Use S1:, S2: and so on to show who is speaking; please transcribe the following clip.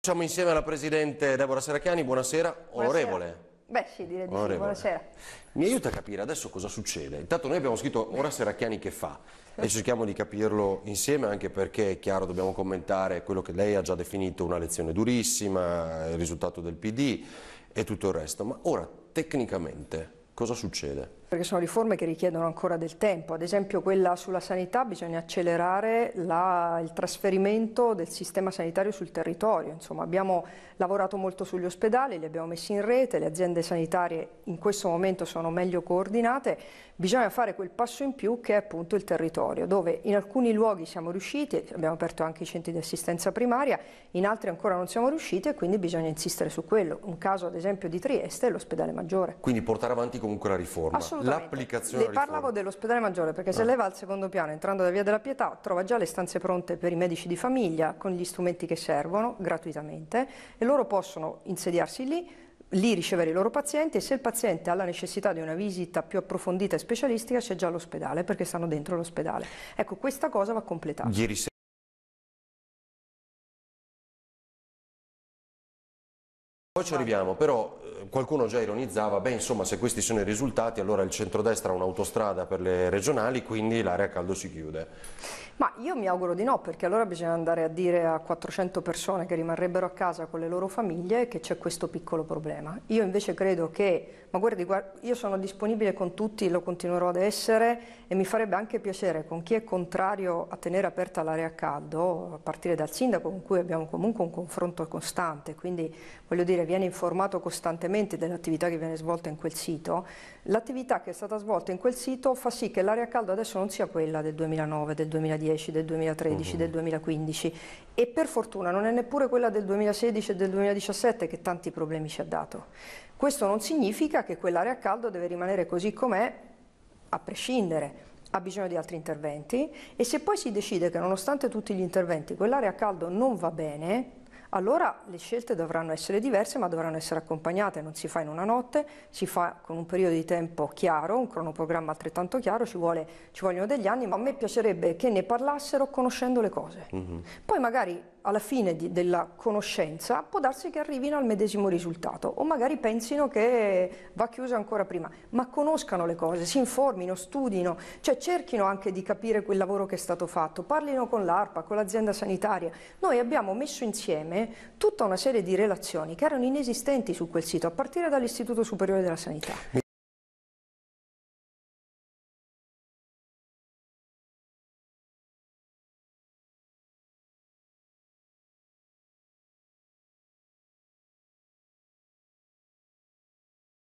S1: Siamo insieme alla Presidente Deborah Seracchiani, buonasera, buonasera. onorevole.
S2: Beh sì, direi di onorevole. sì, buonasera.
S1: Mi aiuta a capire adesso cosa succede. Intanto noi abbiamo scritto ora Seracchiani che fa e cerchiamo di capirlo insieme anche perché è chiaro dobbiamo commentare quello che lei ha già definito una lezione durissima, il risultato del PD e tutto il resto. Ma ora tecnicamente cosa succede?
S2: Perché sono riforme che richiedono ancora del tempo, ad esempio quella sulla sanità bisogna accelerare la, il trasferimento del sistema sanitario sul territorio, insomma abbiamo lavorato molto sugli ospedali, li abbiamo messi in rete, le aziende sanitarie in questo momento sono meglio coordinate, bisogna fare quel passo in più che è appunto il territorio, dove in alcuni luoghi siamo riusciti, abbiamo aperto anche i centri di assistenza primaria, in altri ancora non siamo riusciti e quindi bisogna insistere su quello, un caso ad esempio di Trieste è l'ospedale maggiore.
S1: Quindi portare avanti comunque la riforma. Assolutamente L'applicazione Le parlavo
S2: dell'ospedale maggiore perché se ah. lei va al secondo piano entrando da Via della Pietà trova già le stanze pronte per i medici di famiglia con gli strumenti che servono gratuitamente e loro possono insediarsi lì lì ricevere i loro pazienti e se il paziente ha la necessità di una visita più approfondita e specialistica c'è già l'ospedale perché stanno dentro l'ospedale. Ecco, questa cosa va completata. Ieri
S1: Poi ci arriviamo, però qualcuno già ironizzava, beh insomma se questi sono i risultati allora il centrodestra ha un'autostrada per le regionali quindi l'area a caldo si chiude.
S2: Ma io mi auguro di no perché allora bisogna andare a dire a 400 persone che rimarrebbero a casa con le loro famiglie che c'è questo piccolo problema. Io invece credo che, ma guardi, guardi, io sono disponibile con tutti, lo continuerò ad essere e mi farebbe anche piacere con chi è contrario a tenere aperta l'area a caldo, a partire dal sindaco con cui abbiamo comunque un confronto costante, quindi voglio dire viene informato costantemente indipendentemente dall'attività che viene svolta in quel sito, l'attività che è stata svolta in quel sito fa sì che l'aria calda adesso non sia quella del 2009, del 2010, del 2013, uh -huh. del 2015 e per fortuna non è neppure quella del 2016 e del 2017 che tanti problemi ci ha dato. Questo non significa che quell'area caldo deve rimanere così com'è a prescindere ha bisogno di altri interventi e se poi si decide che nonostante tutti gli interventi quell'area a caldo non va bene, allora le scelte dovranno essere diverse ma dovranno essere accompagnate, non si fa in una notte, si fa con un periodo di tempo chiaro, un cronoprogramma altrettanto chiaro, ci, vuole, ci vogliono degli anni, ma a me piacerebbe che ne parlassero conoscendo le cose. Mm -hmm. Poi magari alla fine di, della conoscenza può darsi che arrivino al medesimo risultato o magari pensino che va chiusa ancora prima, ma conoscano le cose, si informino, studino, cioè cerchino anche di capire quel lavoro che è stato fatto, parlino con l'ARPA, con l'azienda sanitaria. Noi abbiamo messo insieme insieme tutta una serie di relazioni che erano inesistenti su quel sito, a partire dall'Istituto Superiore della Sanità.